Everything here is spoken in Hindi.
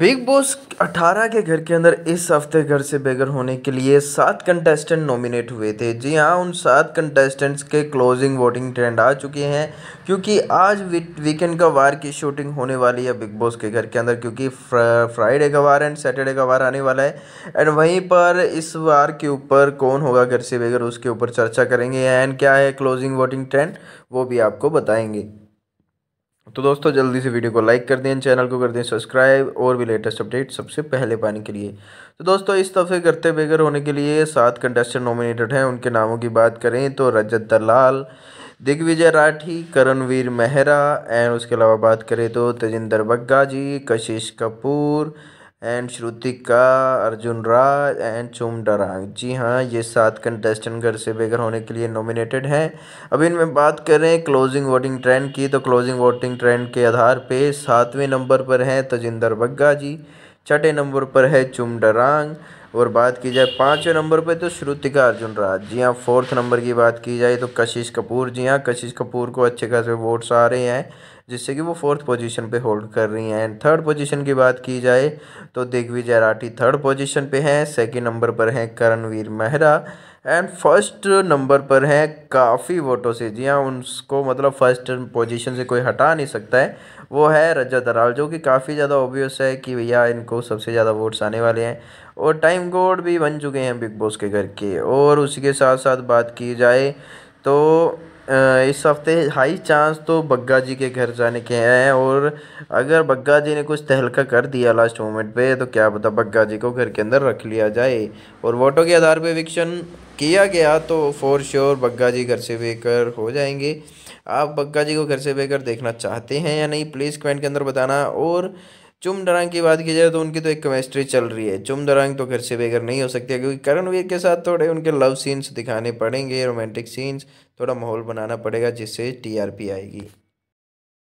बिग बॉस 18 के घर के अंदर इस हफ्ते घर से बेघर होने के लिए सात कंटेस्टेंट नॉमिनेट हुए थे जी हाँ उन सात कंटेस्टेंट्स के क्लोजिंग वोटिंग ट्रेंड आ चुके हैं क्योंकि आज वीकेंड का वार की शूटिंग होने वाली है बिग बॉस के घर के अंदर क्योंकि फ्राइडे का वार एंड सैटरडे का वार आने वाला है एंड वहीं पर इस वार के ऊपर कौन होगा घर से बेघर उसके ऊपर चर्चा करेंगे एंड क्या है क्लोजिंग वोटिंग ट्रेंड वो भी आपको बताएंगे तो दोस्तों जल्दी से वीडियो को लाइक कर दें चैनल को कर दें सब्सक्राइब और भी लेटेस्ट अपडेट सबसे पहले पाने के लिए तो दोस्तों इस दफ़े करते बेगर होने के लिए सात कंटेस्टेंट नॉमिनेटेड हैं उनके नामों की बात करें तो रजत दलाल दिग्विजय राठी करणवीर मेहरा एंड उसके अलावा बात करें तो तेजिंदर बग्गा जी कशिश कपूर एंड श्रुतिका अर्जुन राज एंड चुम डरांग जी हाँ ये सात कंटेस्टेंट घर से बेघर होने के लिए नॉमिनेटेड हैं अब इनमें बात करें क्लोजिंग वोटिंग ट्रेंड की तो क्लोजिंग वोटिंग ट्रेंड के आधार पे सातवें नंबर पर हैं तजिंदर बग्गा जी छठे नंबर पर है चुम डरांग और बात की जाए पाँचवें नंबर पे तो श्रुतिका अर्जुन राज जी हाँ फोर्थ नंबर की बात की जाए तो कशिश कपूर जी हाँ कशिश कपूर को अच्छे खासे वोट्स आ रहे हैं जिससे कि वो फोर्थ पोजीशन पे होल्ड कर रही हैं एंड थर्ड पोजीशन की बात की जाए तो दिग्विजय राठी थर्ड पोजीशन पे हैं सेकंड नंबर पर हैं Karanveer Mehra and first number पर हैं काफ़ी वोटों से जी हाँ उनको मतलब फर्स्ट पोजीशन से कोई हटा नहीं सकता है वो है रजत दराल जो कि काफ़ी ज़्यादा ओबियस है कि भैया इनको सबसे ज़्यादा वोट्स आने वाले हैं और टाइम टैंक गॉड भी बन चुके हैं बिग बॉस के घर के और उसी के साथ साथ बात की जाए तो इस हफ्ते हाई चांस तो बग्गा जी के घर जाने के हैं और अगर बग्गा जी ने कुछ तहलका कर दिया लास्ट मोमेंट पे तो क्या पता बग्गा जी को घर के अंदर रख लिया जाए और वोटों के आधार पे विक्शन किया गया तो फॉर श्योर बग्गा जी घर से बेकर हो जाएंगे आप बग्गा जी को घर से बेकर देखना चाहते हैं या नहीं प्लीज़ कमेंट के अंदर बताना और चुम दरांग की बात की जाए तो उनकी तो एक केमिस्ट्री चल रही है चुम दरांग तो घर से बेघर नहीं हो सकती क्योंकि करण वीर के साथ थोड़े उनके लव सीन्स दिखाने पड़ेंगे रोमांटिक सीन्स थोड़ा माहौल बनाना पड़ेगा जिससे टीआरपी आएगी